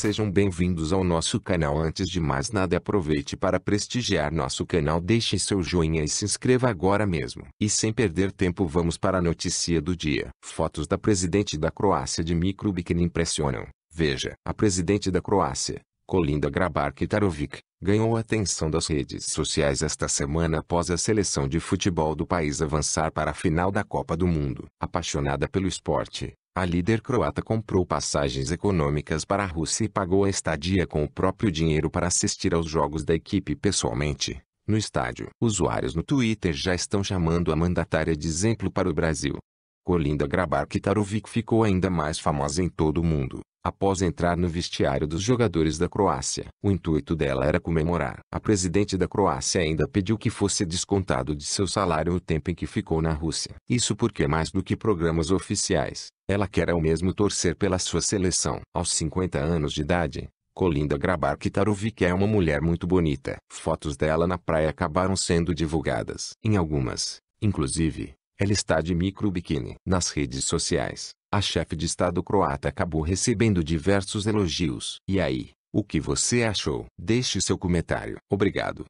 Sejam bem-vindos ao nosso canal. Antes de mais nada, aproveite para prestigiar nosso canal. Deixe seu joinha e se inscreva agora mesmo. E sem perder tempo, vamos para a notícia do dia. Fotos da presidente da Croácia de microbikini impressionam. Veja, a presidente da Croácia, Kolinda Grabar-Kitarovic, ganhou a atenção das redes sociais esta semana após a seleção de futebol do país avançar para a final da Copa do Mundo. Apaixonada pelo esporte, a líder croata comprou passagens econômicas para a Rússia e pagou a estadia com o próprio dinheiro para assistir aos jogos da equipe pessoalmente, no estádio. Usuários no Twitter já estão chamando a mandatária de exemplo para o Brasil. Colinda Grabar-Kitarovic ficou ainda mais famosa em todo o mundo. Após entrar no vestiário dos jogadores da Croácia, o intuito dela era comemorar. A presidente da Croácia ainda pediu que fosse descontado de seu salário o tempo em que ficou na Rússia. Isso porque mais do que programas oficiais, ela quer ao mesmo torcer pela sua seleção. Aos 50 anos de idade, Colinda Grabar-Kitarovic é uma mulher muito bonita. Fotos dela na praia acabaram sendo divulgadas. Em algumas, inclusive, ela está de micro biquíni nas redes sociais a chefe de Estado croata acabou recebendo diversos elogios. E aí, o que você achou? Deixe seu comentário. Obrigado.